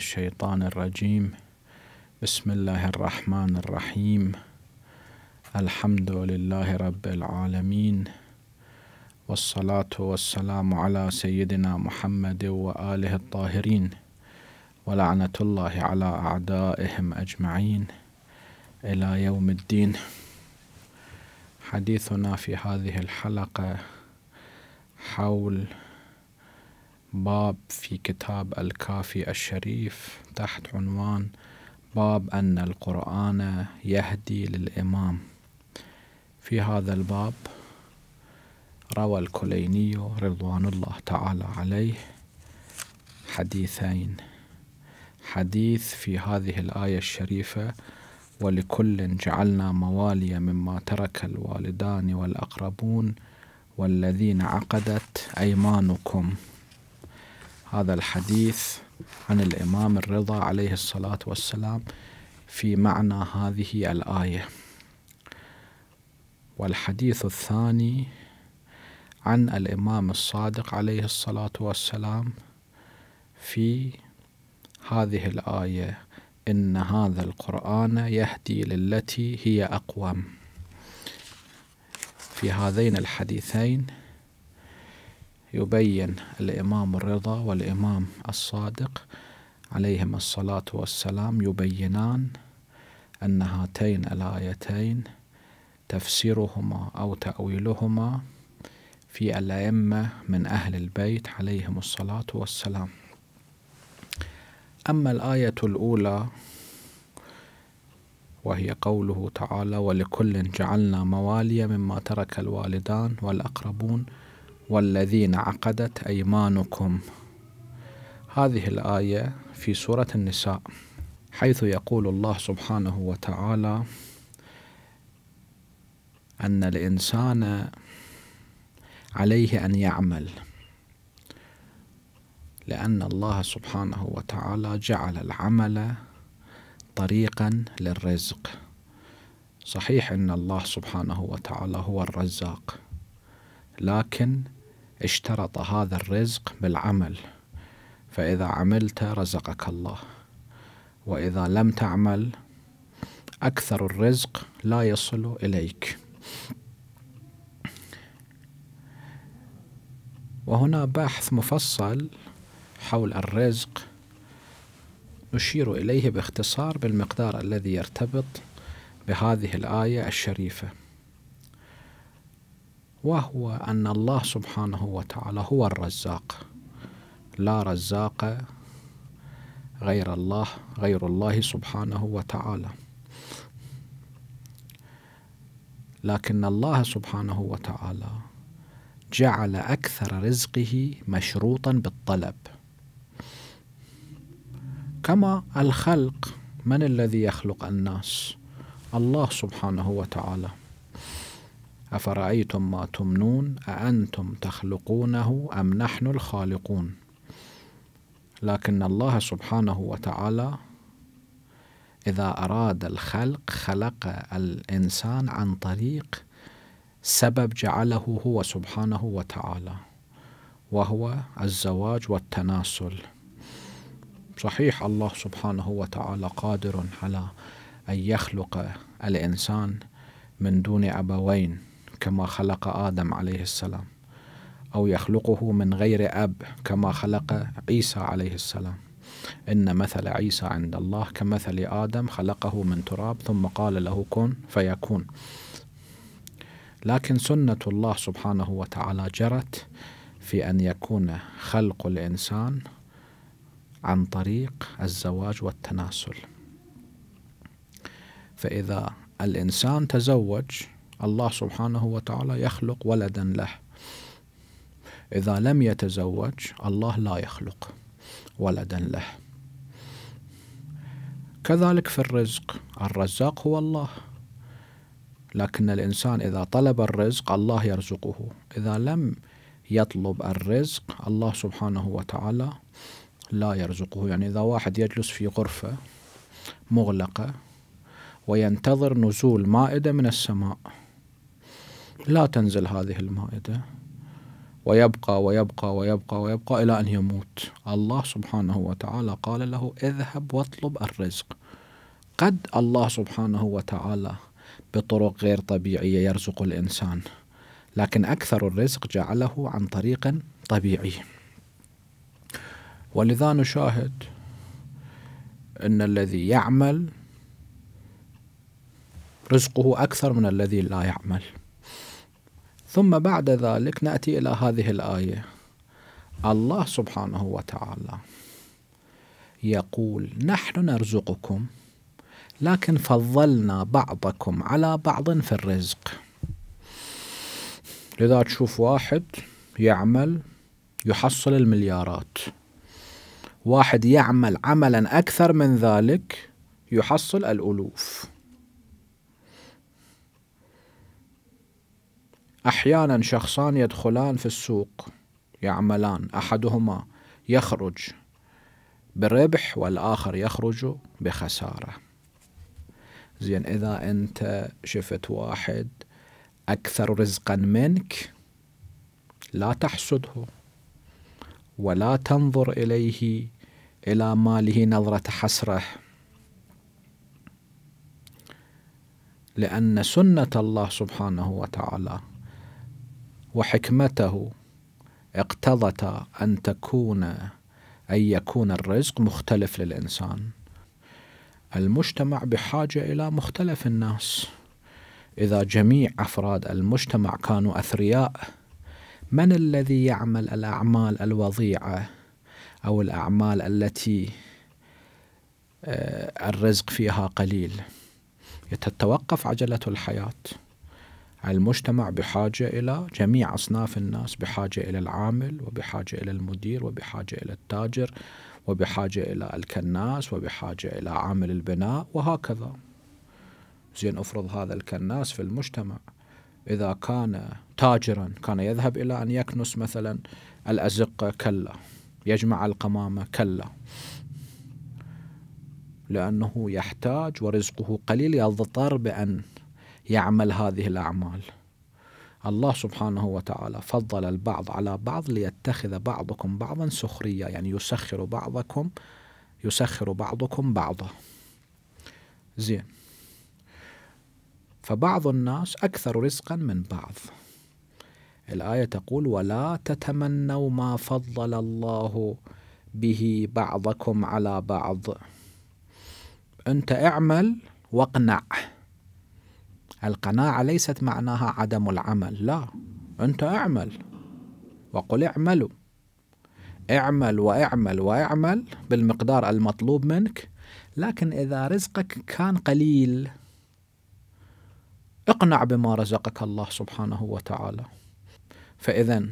الشيطان الرجيم بسم الله الرحمن الرحيم الحمد لله رب العالمين والصلاة والسلام على سيدنا محمد وآله الطاهرين ولعنة الله على أعدائهم أجمعين إلى يوم الدين حديثنا في هذه الحلقة حول باب في كتاب الكافي الشريف تحت عنوان باب أن القرآن يهدي للإمام في هذا الباب روى الكليني رضوان الله تعالى عليه حديثين حديث في هذه الآية الشريفة ولكل جعلنا موالي مما ترك الوالدان والأقربون والذين عقدت أيمانكم هذا الحديث عن الإمام الرضا عليه الصلاة والسلام في معنى هذه الآية والحديث الثاني عن الإمام الصادق عليه الصلاة والسلام في هذه الآية إن هذا القرآن يهدي للتي هي أقوم في هذين الحديثين يبين الإمام الرضا والإمام الصادق عليهم الصلاة والسلام يبينان أن هاتين الآيتين تفسيرهما أو تأويلهما في الأئمة من أهل البيت عليهم الصلاة والسلام أما الآية الأولى وهي قوله تعالى ولكل جعلنا موالي مما ترك الوالدان والأقربون والذين عقدت أيمانكم هذه الآية في سورة النساء حيث يقول الله سبحانه وتعالى أن الإنسان عليه أن يعمل لأن الله سبحانه وتعالى جعل العمل طريقا للرزق صحيح أن الله سبحانه وتعالى هو الرزاق لكن اشترط هذا الرزق بالعمل فإذا عملت رزقك الله وإذا لم تعمل أكثر الرزق لا يصل إليك وهنا بحث مفصل حول الرزق نشير إليه باختصار بالمقدار الذي يرتبط بهذه الآية الشريفة وهو أن الله سبحانه وتعالى هو الرزاق لا رزاق غير الله غير الله سبحانه وتعالى لكن الله سبحانه وتعالى جعل أكثر رزقه مشروطا بالطلب كما الخلق من الذي يخلق الناس الله سبحانه وتعالى أفرأيتم ما تمنون أأنتم تخلقونه أم نحن الخالقون لكن الله سبحانه وتعالى إذا أراد الخلق خلق الإنسان عن طريق سبب جعله هو سبحانه وتعالى وهو الزواج والتناسل صحيح الله سبحانه وتعالى قادر على أن يخلق الإنسان من دون أبوين كما خلق آدم عليه السلام أو يخلقه من غير أب كما خلق عيسى عليه السلام إن مثل عيسى عند الله كمثل آدم خلقه من تراب ثم قال له كن فيكون لكن سنة الله سبحانه وتعالى جرت في أن يكون خلق الإنسان عن طريق الزواج والتناسل فإذا الإنسان تزوج الله سبحانه وتعالى يخلق ولدا له إذا لم يتزوج الله لا يخلق ولدا له كذلك في الرزق الرزاق هو الله لكن الإنسان إذا طلب الرزق الله يرزقه إذا لم يطلب الرزق الله سبحانه وتعالى لا يرزقه يعني إذا واحد يجلس في غرفة مغلقة وينتظر نزول مائدة من السماء لا تنزل هذه المائدة ويبقى ويبقى ويبقى ويبقى إلى أن يموت الله سبحانه وتعالى قال له اذهب واطلب الرزق قد الله سبحانه وتعالى بطرق غير طبيعية يرزق الإنسان لكن أكثر الرزق جعله عن طريق طبيعي ولذا نشاهد أن الذي يعمل رزقه أكثر من الذي لا يعمل ثم بعد ذلك ناتي الى هذه الايه الله سبحانه وتعالى يقول نحن نرزقكم لكن فضلنا بعضكم على بعض في الرزق لذا تشوف واحد يعمل يحصل المليارات واحد يعمل عملا اكثر من ذلك يحصل الالوف أحيانا شخصان يدخلان في السوق يعملان أحدهما يخرج بربح والآخر يخرج بخسارة زين إذا أنت شفت واحد أكثر رزقا منك لا تحسده ولا تنظر إليه إلى ماله نظرة حسرة لأن سنة الله سبحانه وتعالى وحكمته اقتضت أن تكون أن يكون الرزق مختلف للإنسان المجتمع بحاجة إلى مختلف الناس إذا جميع أفراد المجتمع كانوا أثرياء من الذي يعمل الأعمال الوضيعة أو الأعمال التي آه، الرزق فيها قليل تتوقف عجلة الحياة المجتمع بحاجة إلى جميع أصناف الناس بحاجة إلى العامل وبحاجة إلى المدير وبحاجة إلى التاجر وبحاجة إلى الكناس وبحاجة إلى عامل البناء وهكذا زين أفرض هذا الكناس في المجتمع إذا كان تاجرا كان يذهب إلى أن يكنس مثلا الأزقة كلا يجمع القمامة كلا لأنه يحتاج ورزقه قليل يضطر بأن يعمل هذه الاعمال الله سبحانه وتعالى فضل البعض على بعض ليتخذ بعضكم بعضا سخريه يعني يسخر بعضكم يسخر بعضكم بعضا زين فبعض الناس اكثر رزقا من بعض الايه تقول ولا تتمنوا ما فضل الله به بعضكم على بعض انت اعمل واقنع القناعة ليست معناها عدم العمل لا أنت اعمل وقل اعملوا اعمل واعمل واعمل بالمقدار المطلوب منك لكن إذا رزقك كان قليل اقنع بما رزقك الله سبحانه وتعالى فإذا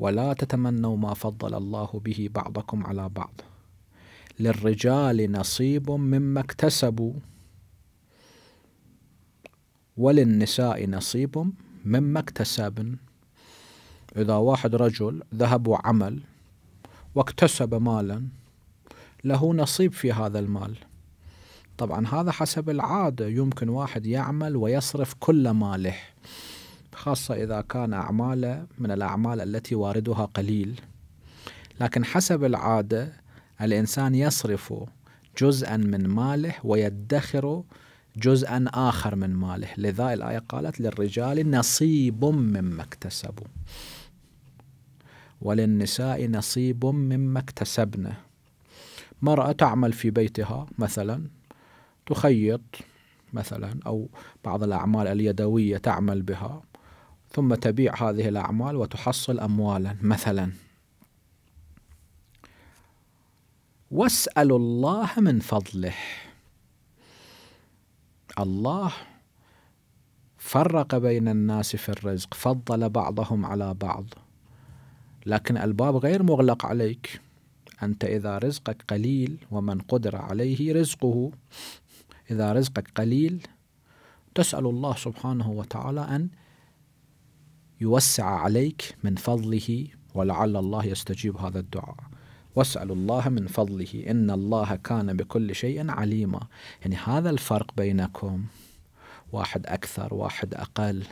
ولا تتمنوا ما فضل الله به بعضكم على بعض للرجال نصيب مما اكتسبوا وللنساء نصيب مما اكتسبن إذا واحد رجل ذهب وعمل واكتسب مالا له نصيب في هذا المال طبعا هذا حسب العادة يمكن واحد يعمل ويصرف كل ماله خاصة إذا كان أعماله من الأعمال التي واردها قليل لكن حسب العادة الإنسان يصرف جزءا من ماله ويدخر جزءا آخر من ماله لذا الآية قالت للرجال نصيب مما اكتسبوا وللنساء نصيب مما اكتسبن مرأة تعمل في بيتها مثلا تخيط مثلا أو بعض الأعمال اليدوية تعمل بها ثم تبيع هذه الأعمال وتحصل أموالا مثلا واسألوا الله من فضله الله فرق بين الناس في الرزق فضل بعضهم على بعض لكن الباب غير مغلق عليك أنت إذا رزقك قليل ومن قدر عليه رزقه إذا رزقك قليل تسأل الله سبحانه وتعالى أن يوسع عليك من فضله ولعل الله يستجيب هذا الدعاء واسألوا الله من فضله إن الله كان بكل شيء عليما يعني هذا الفرق بينكم واحد أكثر واحد أقل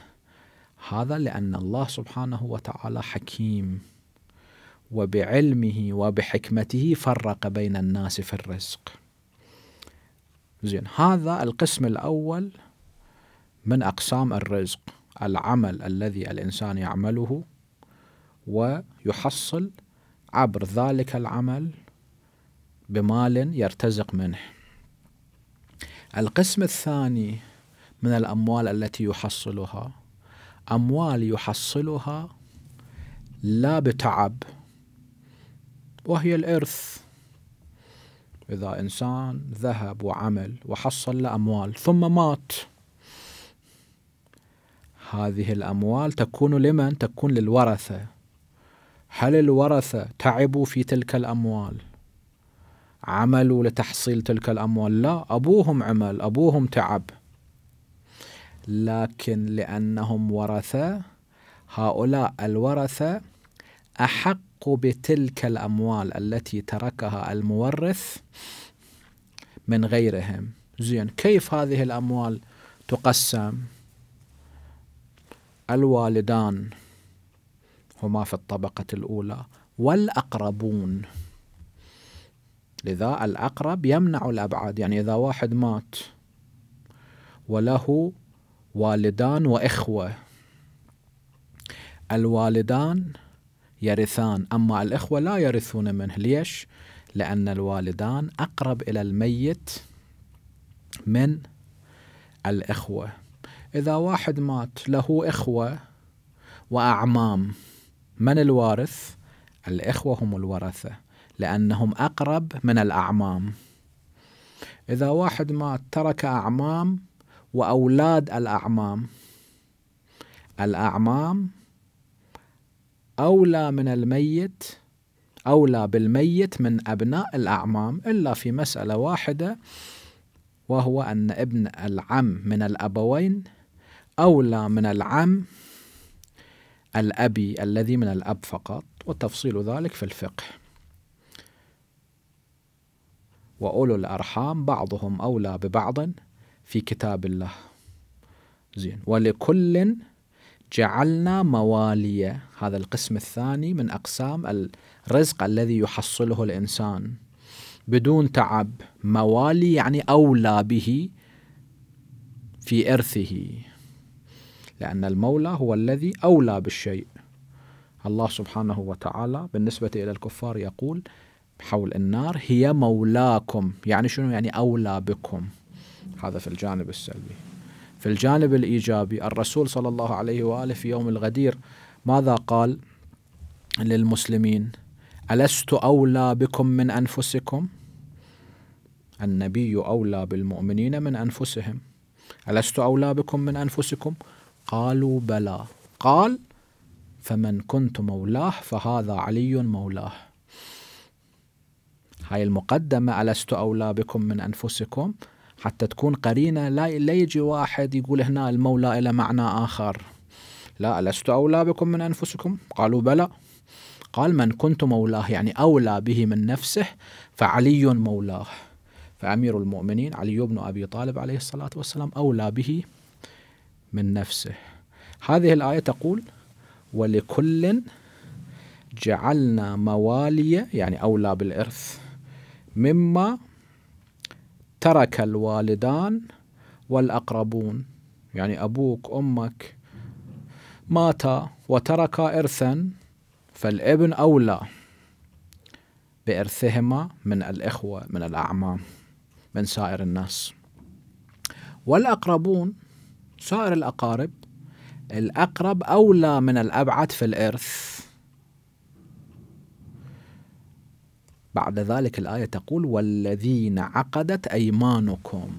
هذا لأن الله سبحانه وتعالى حكيم وبعلمه وبحكمته فرق بين الناس في الرزق زين هذا القسم الأول من أقسام الرزق العمل الذي الإنسان يعمله ويحصل عبر ذلك العمل بمال يرتزق منه القسم الثاني من الأموال التي يحصلها أموال يحصلها لا بتعب وهي الإرث إذا إنسان ذهب وعمل وحصل له أموال ثم مات هذه الأموال تكون لمن؟ تكون للورثة هل الورثة تعبوا في تلك الأموال عملوا لتحصيل تلك الأموال لا أبوهم عمل أبوهم تعب لكن لأنهم ورثة هؤلاء الورثة أحق بتلك الأموال التي تركها المورث من غيرهم زين كيف هذه الأموال تقسم الوالدان وما في الطبقة الأولى والأقربون لذا الأقرب يمنع الأبعاد يعني إذا واحد مات وله والدان وإخوة الوالدان يرثان أما الإخوة لا يرثون منه ليش؟ لأن الوالدان أقرب إلى الميت من الإخوة إذا واحد مات له إخوة وأعمام من الوارث الإخوة هم الورثة لأنهم أقرب من الأعمام إذا واحد مات ترك أعمام وأولاد الأعمام الأعمام أولى من الميت أولى بالميت من أبناء الأعمام إلا في مسألة واحدة وهو أن ابن العم من الأبوين أولى من العم الأبي الذي من الأب فقط وتفصيل ذلك في الفقه وأولو الأرحام بعضهم أولى ببعض في كتاب الله زين ولكل جعلنا موالية هذا القسم الثاني من أقسام الرزق الذي يحصله الإنسان بدون تعب موالي يعني أولى به في إرثه لأن المولى هو الذي أولى بالشيء الله سبحانه وتعالى بالنسبة إلى الكفار يقول حول النار هي مولاكم يعني شنو يعني أولى بكم هذا في الجانب السلبي في الجانب الإيجابي الرسول صلى الله عليه وآله في يوم الغدير ماذا قال للمسلمين ألست أولى بكم من أنفسكم النبي أولى بالمؤمنين من أنفسهم ألست أولى بكم من أنفسكم قالوا بلى قال فمن كنت مولاه فهذا علي مولاه هاي المقدمة ألست أولى بكم من أنفسكم حتى تكون قرينة لا, لا يجي واحد يقول هنا المولى إلى معنى آخر لا ألست أولى بكم من أنفسكم قالوا بلى قال من كنت مولاه يعني أولى به من نفسه فعلي مولاه فأمير المؤمنين علي بن أبي طالب عليه الصلاة والسلام أولى به من نفسه هذه الآية تقول ولكل جعلنا موالي يعني أولى بالإرث مما ترك الوالدان والأقربون يعني أبوك أمك مات وترك إرثا فالابن أولى بإرثهما من الإخوة من الأعمام من سائر الناس والأقربون سائر الأقارب الأقرب أولى من الأبعد في الإرث بعد ذلك الآية تقول والذين عقدت أيمانكم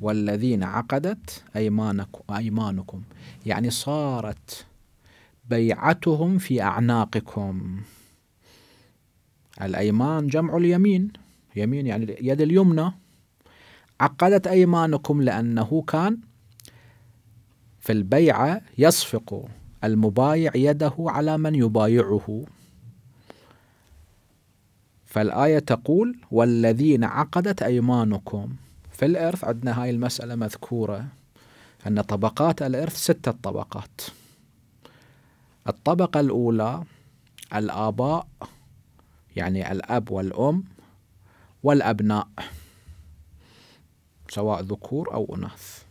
والذين عقدت أيمانكم, أيمانكم يعني صارت بيعتهم في أعناقكم الأيمان جمع اليمين يمين يعني اليد اليمنى عقدت أيمانكم لأنه كان في البيعة يصفق المبايع يده على من يبايعه فالآية تقول والذين عقدت أيمانكم في الإرث عندنا هاي المسألة مذكورة أن طبقات الإرث ستة طبقات الطبقة الأولى الآباء يعني الأب والأم والأبناء سواء ذكور أو أناث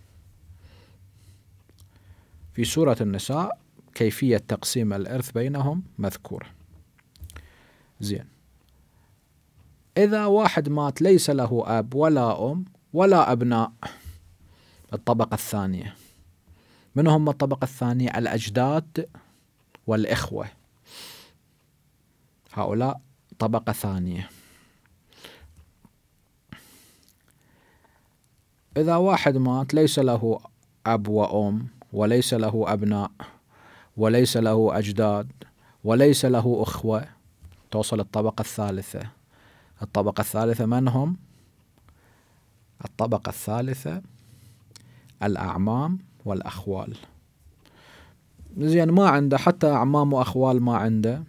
في سورة النساء كيفية تقسيم الإرث بينهم مذكورة زين إذا واحد مات ليس له أب ولا أم ولا أبناء الطبقة الثانية من هم الطبقة الثانية الأجداد والإخوة هؤلاء طبقة ثانية إذا واحد مات ليس له أب وأم وليس له أبناء وليس له أجداد وليس له أخوة توصل الطبقة الثالثة الطبقة الثالثة من هم؟ الطبقة الثالثة الأعمام والأخوال زين ما عنده حتى أعمام وأخوال ما عنده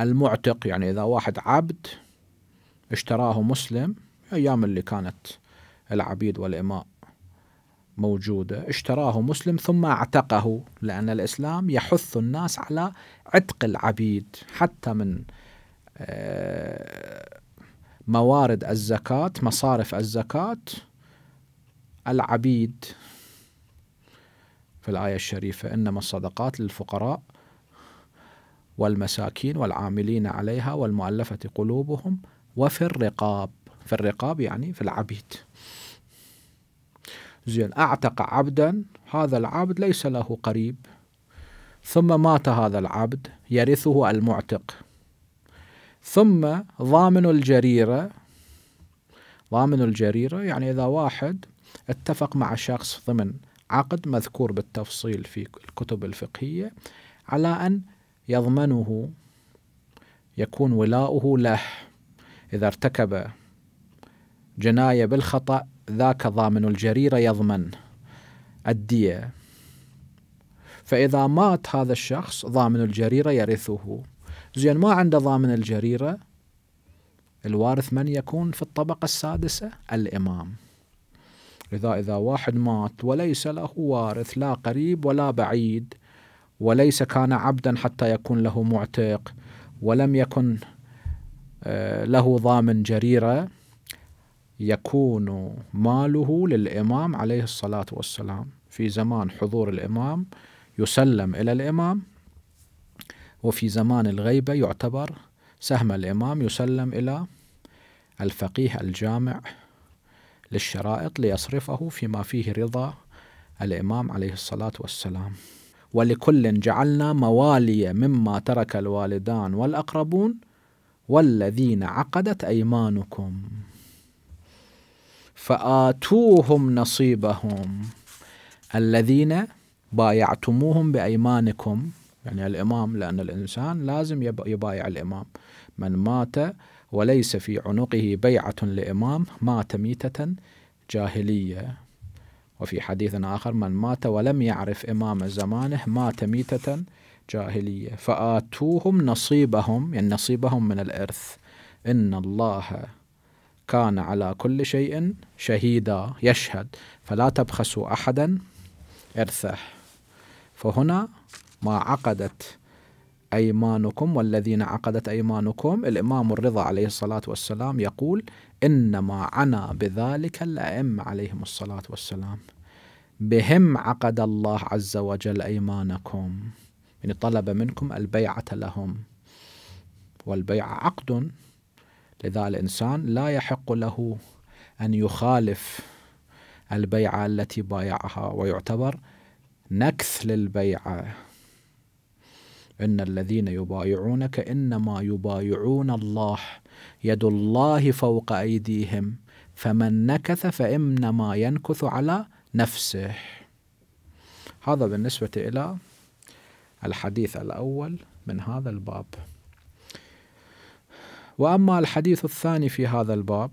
المعتق يعني إذا واحد عبد اشتراه مسلم أيام اللي كانت العبيد والإماء موجودة اشتراه مسلم ثم اعتقه لأن الإسلام يحث الناس على عتق العبيد حتى من آه، موارد الزكاة مصارف الزكاة العبيد في الآية الشريفة إنما الصدقات للفقراء والمساكين والعاملين عليها والمؤلفة قلوبهم وفي الرقاب في الرقاب يعني في العبيد زين أعتق عبدا هذا العبد ليس له قريب ثم مات هذا العبد يرثه المعتق ثم ضامن الجريرة ضامن الجريرة يعني إذا واحد اتفق مع شخص ضمن عقد مذكور بالتفصيل في الكتب الفقهية على أن يضمنه يكون ولاؤه له إذا ارتكب جناية بالخطأ ذاك ضامن الجريرة يضمن الدية فإذا مات هذا الشخص ضامن الجريرة يرثه زين ما عنده ضامن الجريرة الوارث من يكون في الطبقة السادسة الإمام لذا إذا واحد مات وليس له وارث لا قريب ولا بعيد وليس كان عبدا حتى يكون له معتق ولم يكن آه، له ضامن جريره يكون ماله للإمام عليه الصلاة والسلام في زمان حضور الإمام يسلم إلى الإمام وفي زمان الغيبة يعتبر سهم الإمام يسلم إلى الفقيه الجامع للشرائط ليصرفه فيما فيه رضا الإمام عليه الصلاة والسلام ولكل جعلنا موالي مما ترك الوالدان والأقربون والذين عقدت أيمانكم فآتوهم نصيبهم الذين بايعتموهم بأيمانكم يعني الإمام لأن الإنسان لازم يبايع الإمام من مات وليس في عنقه بيعة لإمام مات ميتة جاهلية وفي حديث آخر من مات ولم يعرف إمام زمانه مات ميتة جاهلية فآتوهم نصيبهم يعني نصيبهم من الإرث إن الله كان على كل شيء شهيدا يشهد فلا تبخسوا أحدا إرثه فهنا ما عقدت أيمانكم والذين عقدت أيمانكم الإمام الرضا عليه الصلاة والسلام يقول إنما عنا بذلك الأئمة عليهم الصلاة والسلام بهم عقد الله عز وجل أيمانكم يعني طلب منكم البيعة لهم والبيعة عقد لذا الإنسان لا يحق له أن يخالف البيعة التي بايعها ويعتبر نكث للبيعة إن الذين يبايعونك إنما يبايعون الله يد الله فوق أيديهم فمن نكث فإنما ينكث على نفسه هذا بالنسبة إلى الحديث الأول من هذا الباب واما الحديث الثاني في هذا الباب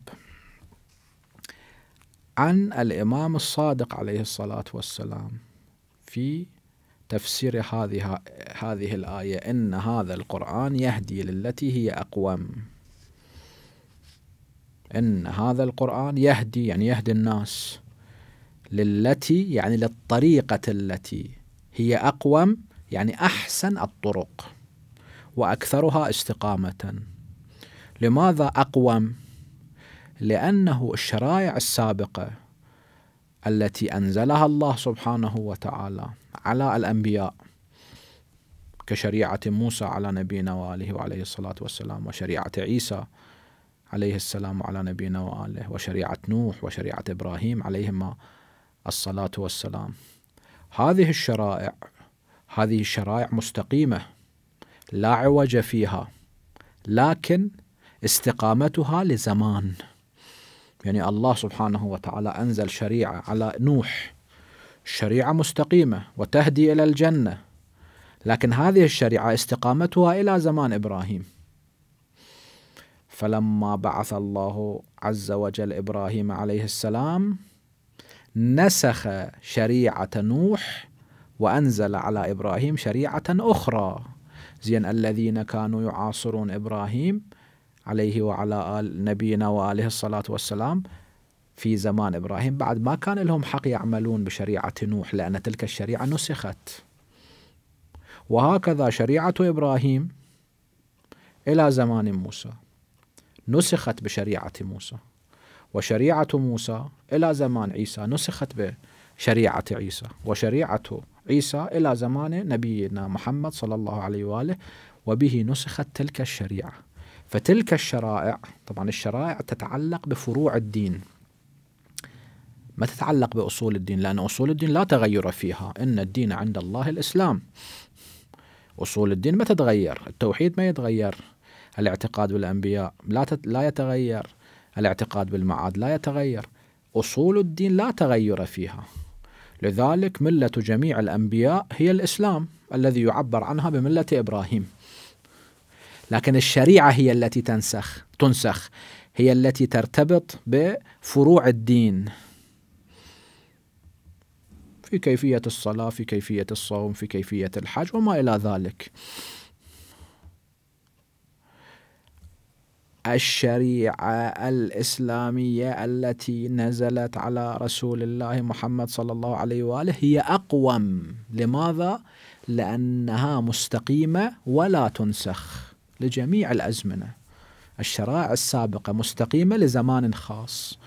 عن الامام الصادق عليه الصلاه والسلام في تفسير هذه هذه الايه ان هذا القران يهدي للتي هي اقوم ان هذا القران يهدي يعني يهدي الناس للتي يعني للطريقه التي هي اقوم يعني احسن الطرق واكثرها استقامه لماذا أقوم؟ لأنه الشرائع السابقة التي أنزلها الله سبحانه وتعالى على الأنبياء كشريعة موسى على نبينا وآله وعليه الصلاة والسلام وشريعة عيسى عليه السلام على نبينا وآله وشريعة نوح وشريعة إبراهيم عليهما الصلاة والسلام هذه الشرائع هذه الشرائع مستقيمة لا عوج فيها لكن استقامتها لزمان يعني الله سبحانه وتعالى أنزل شريعة على نوح شريعة مستقيمة وتهدي إلى الجنة لكن هذه الشريعة استقامتها إلى زمان إبراهيم فلما بعث الله عز وجل إبراهيم عليه السلام نسخ شريعة نوح وأنزل على إبراهيم شريعة أخرى زين الذين كانوا يعاصرون إبراهيم عليه وعلى آل نبينا وآله الصلاة والسلام في زمان إبراهيم بعد ما كان لهم حق يعملون بشريعة نوح لأن تلك الشريعة نسخت وهكذا شريعة إبراهيم إلى زمان موسى نسخت بشريعة موسى وشريعة موسى إلى زمان عيسى نسخت بشريعة عيسى وشريعة عيسى إلى زمان نبينا محمد صلى الله عليه وآله وبه نسخت تلك الشريعه فتلك الشرائع طبعا الشرائع تتعلق بفروع الدين ما تتعلق بأصول الدين لأن أصول الدين لا تغير فيها إن الدين عند الله الإسلام أصول الدين ما تتغير التوحيد ما يتغير الاعتقاد بالأنبياء لا, تت... لا يتغير الاعتقاد بالمعاد لا يتغير أصول الدين لا تغير فيها لذلك ملة جميع الأنبياء هي الإسلام الذي يعبر عنها بملة إبراهيم لكن الشريعه هي التي تنسخ تنسخ هي التي ترتبط بفروع الدين في كيفيه الصلاه في كيفيه الصوم في كيفيه الحج وما الى ذلك الشريعه الاسلاميه التي نزلت على رسول الله محمد صلى الله عليه واله هي اقوم لماذا لانها مستقيمه ولا تنسخ لجميع الأزمنة الشرائع السابقة مستقيمة لزمان خاص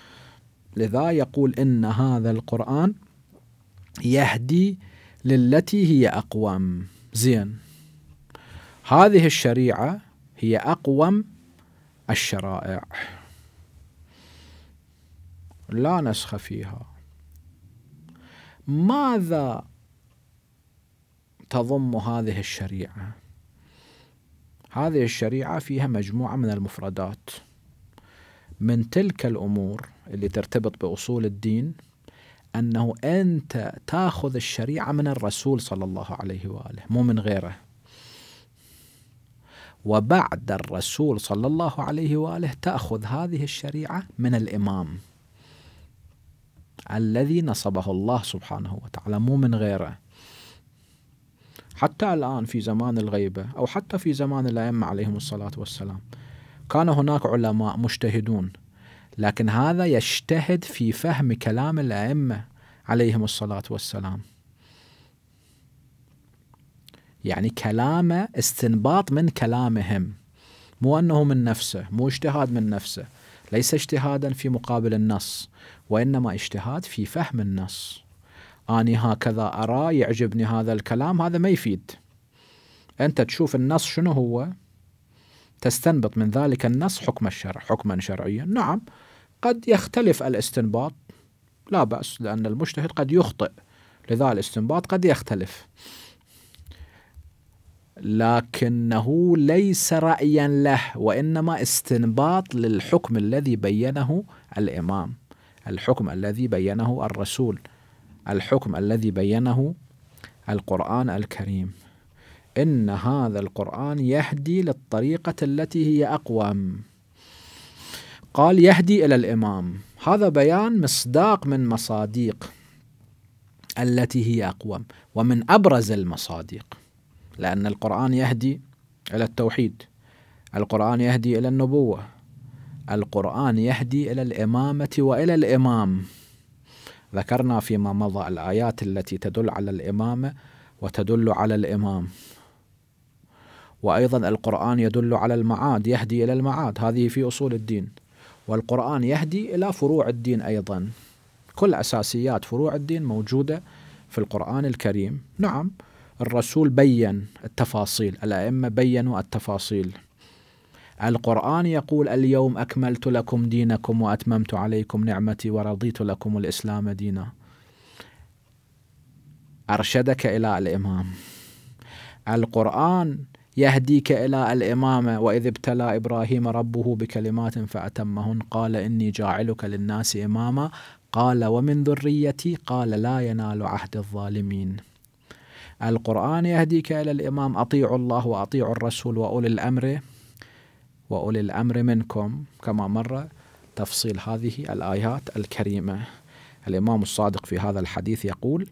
لذا يقول إن هذا القرآن يهدي للتي هي أقوم زين هذه الشريعة هي أقوم الشرائع لا نسخ فيها ماذا تضم هذه الشريعه هذه الشريعة فيها مجموعة من المفردات من تلك الأمور اللي ترتبط بأصول الدين أنه أنت تأخذ الشريعة من الرسول صلى الله عليه وآله مو من غيره وبعد الرسول صلى الله عليه وآله تأخذ هذه الشريعة من الإمام الذي نصبه الله سبحانه وتعالى مو من غيره حتى الآن في زمان الغيبة أو حتى في زمان الأئمة عليهم الصلاة والسلام كان هناك علماء مجتهدون لكن هذا يجتهد في فهم كلام الأئمة عليهم الصلاة والسلام يعني كلامه استنباط من كلامهم مو أنه من نفسه مو اجتهاد من نفسه ليس اجتهادا في مقابل النص وإنما اجتهاد في فهم النص أني هكذا أرى يعجبني هذا الكلام هذا ما يفيد أنت تشوف النص شنو هو تستنبط من ذلك النص حكم الشرع حكما شرعيا نعم قد يختلف الاستنباط لا بأس لأن المجتهد قد يخطئ لذا الاستنباط قد يختلف لكنه ليس رأيا له وإنما استنباط للحكم الذي بينه الإمام الحكم الذي بينه الرسول الحكم الذي بينه القرآن الكريم إن هذا القرآن يهدي للطريقة التي هي أقوم قال يهدي إلى الإمام هذا بيان مصداق من مصاديق التي هي أقوم ومن أبرز المصادق لأن القرآن يهدي إلى التوحيد القرآن يهدي إلى النبوة القرآن يهدي إلى الإمامة وإلى الإمام ذكرنا فيما مضى الآيات التي تدل على الإمامة وتدل على الإمام وأيضا القرآن يدل على المعاد يهدي إلى المعاد هذه في أصول الدين والقرآن يهدي إلى فروع الدين أيضا كل أساسيات فروع الدين موجودة في القرآن الكريم نعم الرسول بين التفاصيل الأئمة بينوا التفاصيل القرآن يقول اليوم أكملت لكم دينكم وأتممت عليكم نعمتي ورضيت لكم الإسلام دينا أرشدك إلى الإمام القرآن يهديك إلى الإمامة وإذ ابتلى إبراهيم ربه بكلمات فأتمهن قال إني جاعلك للناس إماما قال ومن ذريتي قال لا ينال عهد الظالمين القرآن يهديك إلى الإمام أطيعوا الله وأطيعوا الرسول وأولي الأمر وأولي الأمر منكم كما مر تفصيل هذه الآيات الكريمة الإمام الصادق في هذا الحديث يقول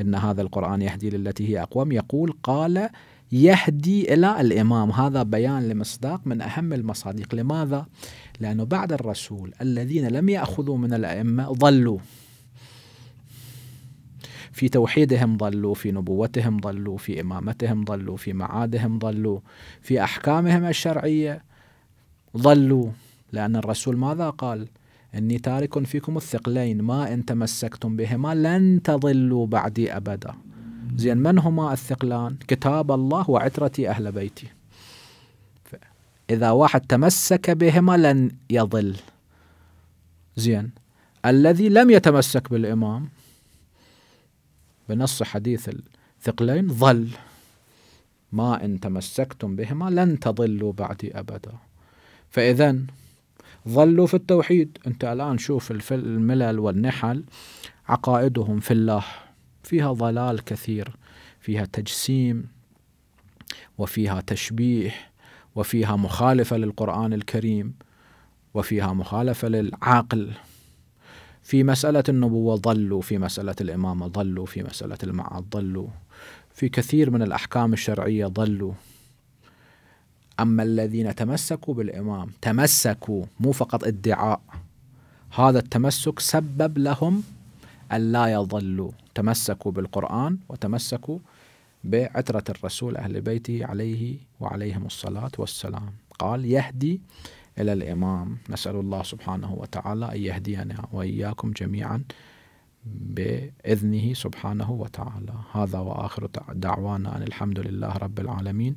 إن هذا القرآن يهدي للتي هي أقوم يقول قال يهدي إلى الإمام هذا بيان لمصداق من أهم المصادق لماذا؟ لأنه بعد الرسول الذين لم يأخذوا من الأئمة ضلوا في توحيدهم ضلوا في نبوتهم ضلوا في إمامتهم ضلوا في معادهم ضلوا في أحكامهم الشرعية ضلوا لأن الرسول ماذا قال إني تارك فيكم الثقلين ما إن تمسكتم بهما لن تضلوا بعدي أبدا زين من هما الثقلان كتاب الله وعترتي أهل بيتي إذا واحد تمسك بهما لن يضل زين الذي لم يتمسك بالإمام بنص حديث الثقلين ظل ما إن تمسكتم بهما لن تضلوا بعدي أبدا فإذا ظلوا في التوحيد أنت الآن شوف الملل والنحل عقائدهم في الله فيها ضلال كثير فيها تجسيم وفيها تشبيه وفيها مخالفة للقرآن الكريم وفيها مخالفة للعقل في مسألة النبوة ضلوا في مسألة الإمامة ضلوا في مسألة المعاد ضلوا في كثير من الأحكام الشرعية ضلوا أما الذين تمسكوا بالإمام تمسكوا مو فقط ادعاء هذا التمسك سبب لهم أن لا يضلوا تمسكوا بالقرآن وتمسكوا بعترة الرسول أهل بيته عليه وعليهم الصلاة والسلام قال يهدي إلى الإمام نسأل الله سبحانه وتعالى أن يهدينا وإياكم جميعا بإذنه سبحانه وتعالى هذا وآخر دعوانا أن الحمد لله رب العالمين